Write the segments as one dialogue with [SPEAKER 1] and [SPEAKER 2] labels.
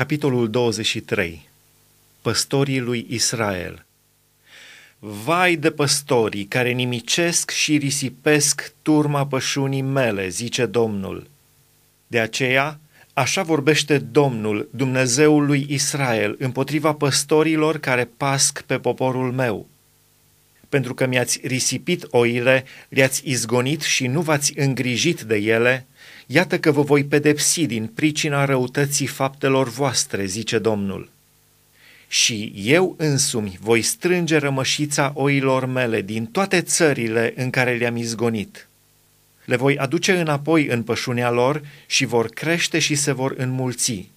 [SPEAKER 1] Capitolul 23. Păstorii lui Israel. Vai de păstorii care nimicesc și risipesc turma pășunii mele, zice Domnul. De aceea, așa vorbește Domnul, Dumnezeul lui Israel, împotriva păstorilor care pasc pe poporul meu. Pentru că mi-ați risipit oile, le-ați izgonit și nu v-ați îngrijit de ele, Iată că vă voi pedepsi din pricina răutății faptelor voastre, zice Domnul. Și eu însumi voi strânge rămășița oilor mele din toate țările în care le-am izgonit. Le voi aduce înapoi în pășunea lor și vor crește și se vor înmulți.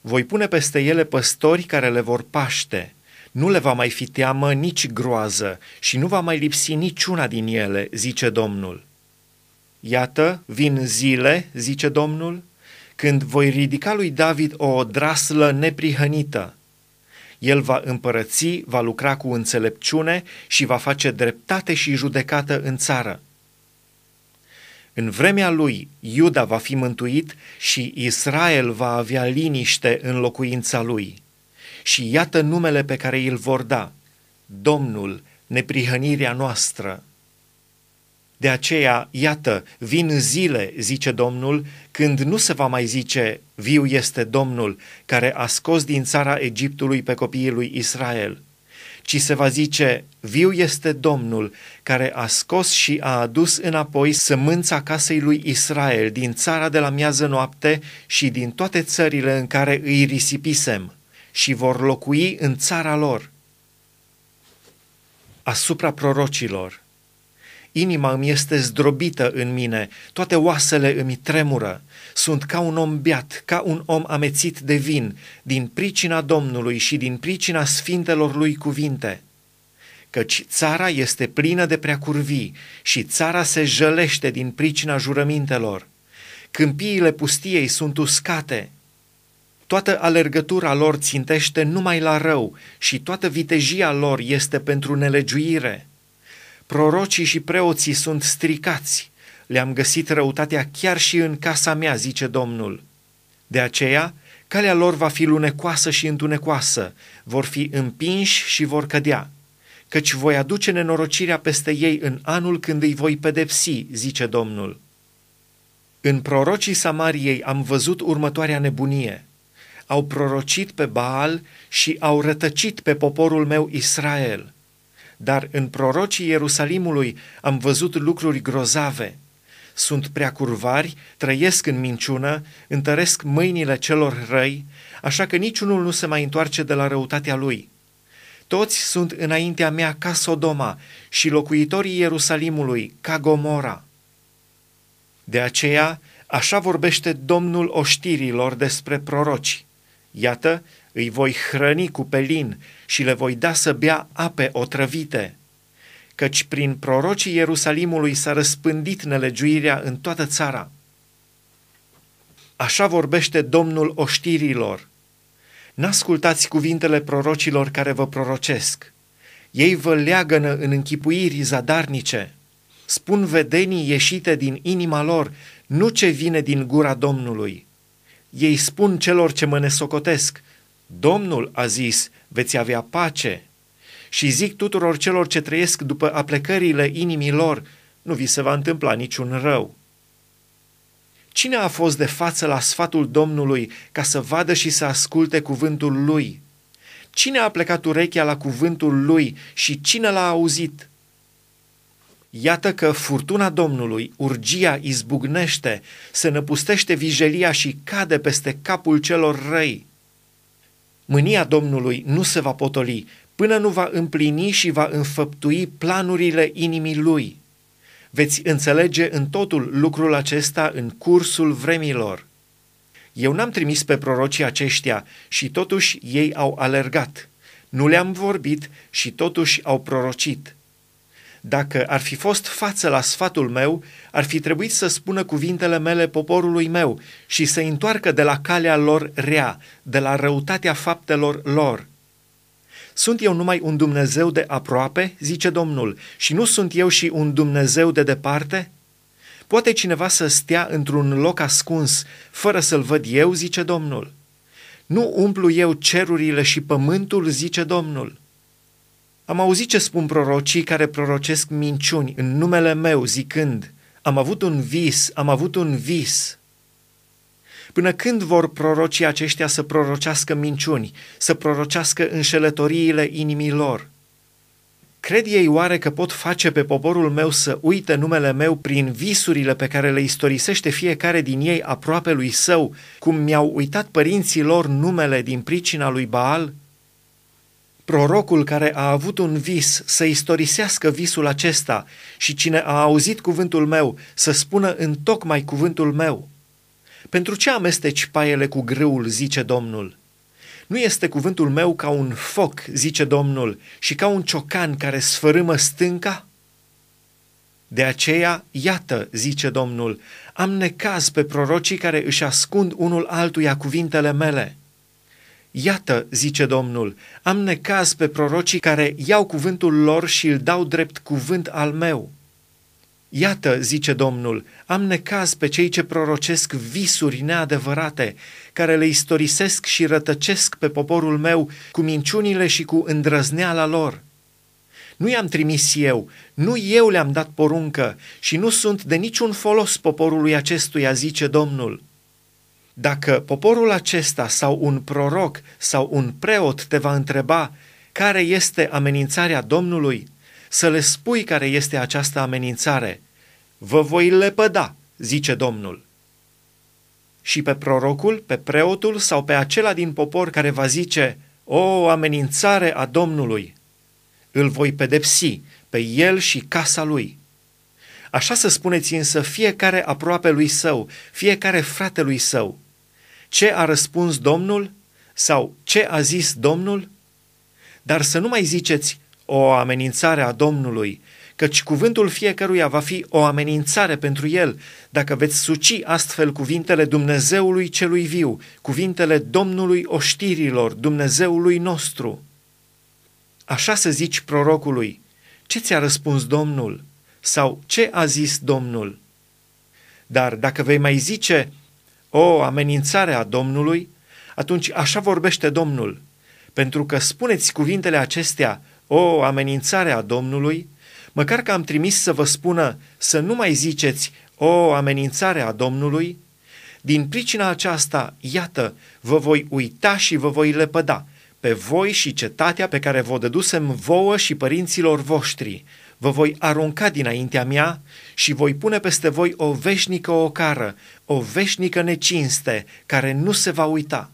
[SPEAKER 1] Voi pune peste ele păstori care le vor paște. Nu le va mai fi teamă nici groază și nu va mai lipsi niciuna din ele, zice Domnul. Iată, vin zile, zice Domnul, când voi ridica lui David o odraslă neprihănită. El va împărăți, va lucra cu înțelepciune și va face dreptate și judecată în țară. În vremea lui, Iuda va fi mântuit și Israel va avea liniște în locuința lui. Și iată numele pe care îl vor da, Domnul, neprihănirea noastră. De aceea, iată, vin zile, zice Domnul, când nu se va mai zice, viu este Domnul, care a scos din țara Egiptului pe copiii lui Israel, ci se va zice, viu este Domnul, care a scos și a adus înapoi sămânța casei lui Israel din țara de la miază noapte și din toate țările în care îi risipisem și vor locui în țara lor. Asupra prorocilor Inima îmi este zdrobită în mine, toate oasele îmi tremură. Sunt ca un om beat, ca un om amețit de vin, din pricina Domnului și din pricina sfintelor lui cuvinte. Căci țara este plină de preacurvii și țara se jălește din pricina jurămintelor. Câmpiile pustiei sunt uscate, Toată alergătura lor țintește numai la rău și toată vitejia lor este pentru nelegiuire. Prorocii și preoții sunt stricați. Le-am găsit răutatea chiar și în casa mea, zice Domnul. De aceea, calea lor va fi lunecoasă și întunecoasă, vor fi împinși și vor cădea. Căci voi aduce nenorocirea peste ei în anul când îi voi pedepsi, zice Domnul. În prorocii Samariei am văzut următoarea nebunie. Au prorocit pe Baal și au rătăcit pe poporul meu Israel – dar în prorocii Ierusalimului am văzut lucruri grozave. Sunt prea curvari, trăiesc în minciună, întăresc mâinile celor răi, așa că niciunul nu se mai întoarce de la răutatea lui. Toți sunt înaintea mea ca Sodoma și locuitorii Ierusalimului ca Gomora. De aceea, așa vorbește Domnul oștirilor despre proroci. Iată, îi voi hrăni cu pelin și le voi da să bea ape otrăvite. Căci prin prorocii Ierusalimului s-a răspândit nelegiuirea în toată țara. Așa vorbește Domnul oștirilor. N-ascultați cuvintele prorocilor care vă prorocesc. Ei vă leagănă în închipuiri zadarnice. Spun vedenii ieșite din inima lor, nu ce vine din gura Domnului ei spun celor ce mă nesocotesc, Domnul a zis, veți avea pace. Și zic tuturor celor ce trăiesc după aplecările inimii lor, nu vi se va întâmpla niciun rău. Cine a fost de față la sfatul Domnului ca să vadă și să asculte cuvântul lui? Cine a plecat urechea la cuvântul lui și cine l-a auzit? Iată că furtuna Domnului, urgia izbucnește, se năpustește vijelia și cade peste capul celor răi. Mânia Domnului nu se va potoli până nu va împlini și va înfăptui planurile inimii lui. Veți înțelege în totul lucrul acesta în cursul vremilor. Eu n-am trimis pe prorocii aceștia și totuși ei au alergat. Nu le-am vorbit și totuși au prorocit. Dacă ar fi fost față la sfatul meu, ar fi trebuit să spună cuvintele mele poporului meu și să întoarcă de la calea lor rea, de la răutatea faptelor lor. Sunt eu numai un Dumnezeu de aproape, zice Domnul, și nu sunt eu și un Dumnezeu de departe? Poate cineva să stea într-un loc ascuns, fără să-l văd eu, zice Domnul. Nu umplu eu cerurile și pământul, zice Domnul. Am auzit ce spun prorocii care prorocesc minciuni în numele meu, zicând, am avut un vis, am avut un vis. Până când vor prorocii aceștia să prorocească minciuni, să prorocească înșelătoriile inimii lor? Cred ei oare că pot face pe poporul meu să uite numele meu prin visurile pe care le istorisește fiecare din ei aproape lui său, cum mi-au uitat părinții lor numele din pricina lui Baal? Prorocul care a avut un vis să istorisească visul acesta și cine a auzit cuvântul meu să spună în tocmai cuvântul meu. Pentru ce amesteci paiele cu grâul, zice Domnul? Nu este cuvântul meu ca un foc, zice Domnul, și ca un ciocan care sfărâmă stânca? De aceea, iată, zice Domnul, am necaz pe prorocii care își ascund unul altuia cuvintele mele. Iată, zice Domnul, am necaz pe prorocii care iau cuvântul lor și îl dau drept cuvânt al meu. Iată, zice Domnul, am necaz pe cei ce prorocesc visuri neadevărate, care le istorisesc și rătăcesc pe poporul meu cu minciunile și cu îndrăzneala lor. Nu i-am trimis eu, nu eu le-am dat poruncă și nu sunt de niciun folos poporului acestuia, zice Domnul. Dacă poporul acesta sau un proroc sau un preot te va întreba care este amenințarea Domnului, să le spui care este această amenințare. Vă voi lepăda, zice Domnul. Și pe prorocul, pe preotul sau pe acela din popor care va zice, o amenințare a Domnului, îl voi pedepsi pe el și casa lui. Așa să spuneți însă fiecare aproape lui său, fiecare fratelui său – ce a răspuns Domnul sau ce a zis Domnul, dar să nu mai ziceți o amenințare a Domnului, căci cuvântul fiecăruia va fi o amenințare pentru el, dacă veți suci astfel cuvintele Dumnezeului celui viu, cuvintele Domnului oștirilor, Dumnezeului nostru. Așa să zici prorocului, ce ți-a răspuns Domnul? Sau ce a zis Domnul? Dar dacă vei mai zice, o amenințare a Domnului, atunci așa vorbește Domnul, pentru că spuneți cuvintele acestea, o amenințare a Domnului, măcar că am trimis să vă spună să nu mai ziceți, o amenințare a Domnului, din pricina aceasta, iată, vă voi uita și vă voi lepăda pe voi și cetatea pe care vă dădusem vouă și părinților voștri, vă voi arunca dinaintea mea și voi pune peste voi o veșnică ocară, o veșnică necinste, care nu se va uita.